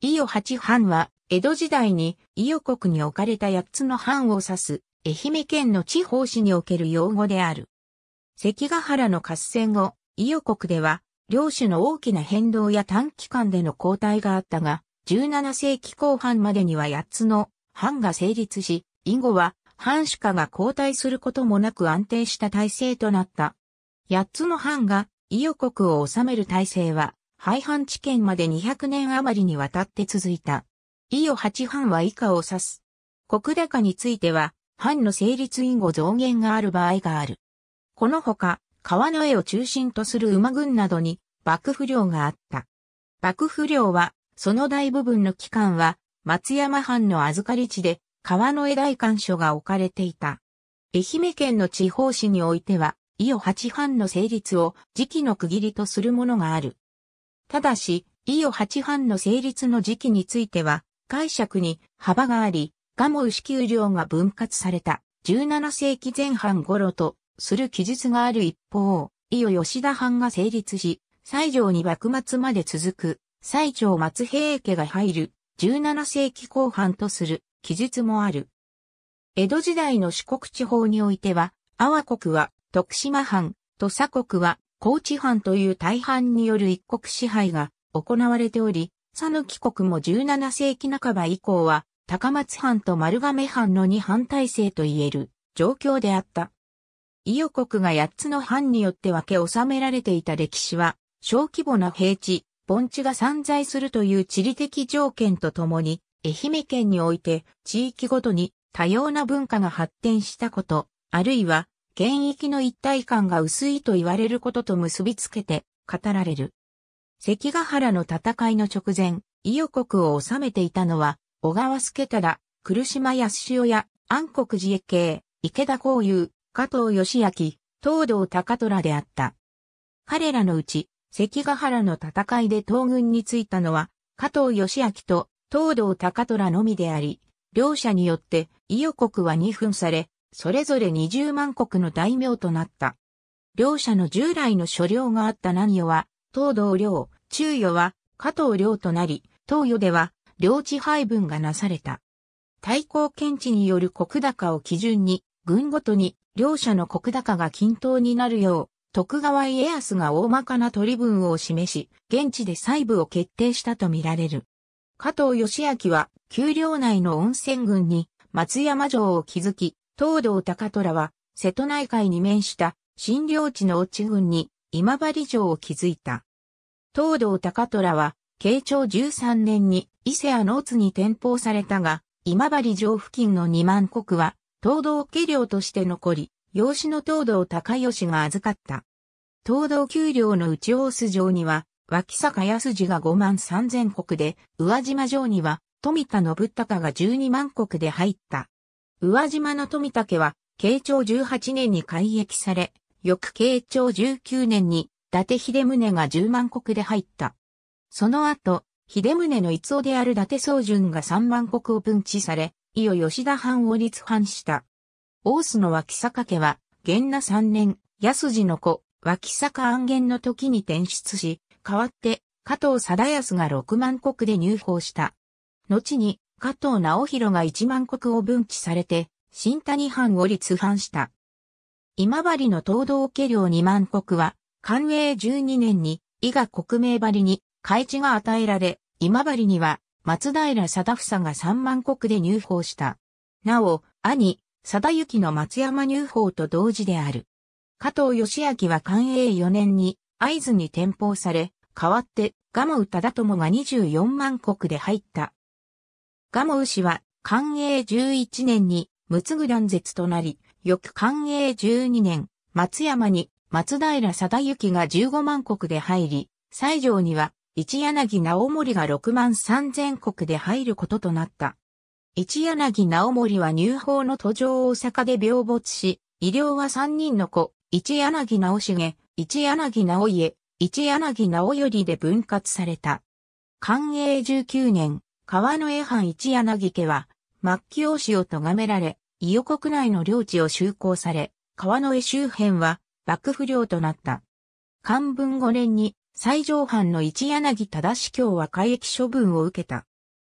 伊予八藩は、江戸時代に伊予国に置かれた八つの藩を指す、愛媛県の地方市における用語である。関ヶ原の合戦後、伊予国では、領主の大きな変動や短期間での交代があったが、17世紀後半までには八つの藩が成立し、以後は藩主家が交代することもなく安定した体制となった。八つの藩が伊予国を治める体制は、廃藩置県まで200年余りにわたって続いた。伊予八藩は以下を指す。国高については、藩の成立以後増減がある場合がある。このほか、川の絵を中心とする馬群などに幕府領があった。幕府領は、その大部分の期間は、松山藩の預かり地で、川の絵大官所が置かれていた。愛媛県の地方市においては、伊予八藩の成立を時期の区切りとするものがある。ただし、伊予八藩の成立の時期については、解釈に幅があり、蒲生牛給領が分割された17世紀前半頃とする記述がある一方、伊予吉田藩が成立し、西条に幕末まで続く西条松平家が入る17世紀後半とする記述もある。江戸時代の四国地方においては、阿波国は徳島藩、土佐国は高知藩という大藩による一国支配が行われており、野岐国も17世紀半ば以降は、高松藩と丸亀藩の二藩体制と言える状況であった。伊予国が八つの藩によって分け収められていた歴史は、小規模な平地、盆地が散在するという地理的条件とともに、愛媛県において地域ごとに多様な文化が発展したこと、あるいは現役の一体感が薄いと言われることと結びつけて語られる。関ヶ原の戦いの直前、伊予国を治めていたのは、小川助忠、来島康塩や安国寺系、池田光雄、加藤義明、東道高虎であった。彼らのうち、関ヶ原の戦いで東軍に着いたのは、加藤義明と東道高虎のみであり、両者によって伊予国は二分され、それぞれ20万国の大名となった。両者の従来の所領があった南与は、東道領、中与は、加藤領となり、東与では、領地配分がなされた。対抗検知による国高を基準に、軍ごとに両者の国高が均等になるよう、徳川家康が大まかな取り分を示し、現地で細部を決定したとみられる。加藤義明は、丘陵内の温泉郡に松山城を築き、東道高虎は、瀬戸内海に面した新領地のち郡に今治城を築いた。東道高虎は、慶長13年に伊勢屋の津に転封されたが、今治城付近の二万国は、東道家領として残り、養子の東道高義が預かった。東道給領の内大須城には、脇坂安次が5万三千国で、宇和島城には、富田信孝が12万国で入った。宇和島の富竹は、慶長18年に改役され、翌慶長19年に、伊達秀宗が10万国で入った。その後、秀宗の逸夫である伊達宗純が3万国を分置され、伊予吉田藩を立藩した。大須の脇坂家は、元那3年、安次の子、脇坂安元の時に転出し、代わって、加藤貞康が6万国で入法した。後に、加藤直弘が一万国を分岐されて、新谷藩を立藩した。今治の東道家領二万国は、寛永12年に、伊賀国名張に、開地が与えられ、今治には、松平貞房が三万国で入法した。なお、兄、貞行の松山入法と同時である。加藤義明は寛永4年に、会津に転封され、代わって、賀茂忠友が24万国で入った。蒲生氏は、寛永11年に、陸奥断絶となり、翌寛永12年、松山に、松平貞行が15万国で入り、西条には、一柳直盛が6万3000国で入ることとなった。一柳直盛は入法の途上大阪で病没し、医療は3人の子、一柳直重、一柳直家、一柳直頼で分割された。寛永19年、川の江藩一柳家は、末期王子を咎められ、伊予国内の領地を就航され、川の江周辺は、幕府領となった。漢文5年に、最上藩の一柳忠司教は改役処分を受けた。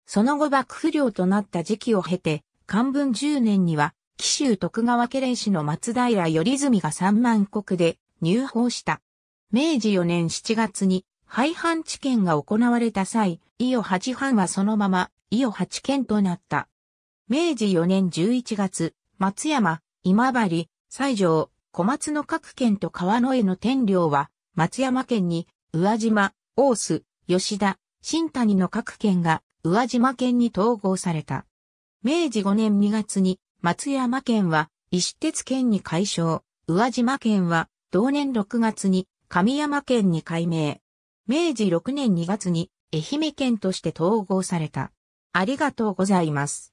その後幕府領となった時期を経て、漢文10年には、紀州徳川家連氏の松平頼住が三万国で入法した。明治4年7月に廃藩置県が行われた際、伊予八藩はそのまま伊予八県となった。明治4年11月、松山、今治、西条、小松の各県と川の江の天領は、松山県に、宇和島、大須、吉田、新谷の各県が、宇和島県に統合された。明治5年2月に、松山県は、石鉄県に改称、宇和島県は、同年6月に、神山県に改名。明治6年2月に愛媛県として統合された。ありがとうございます。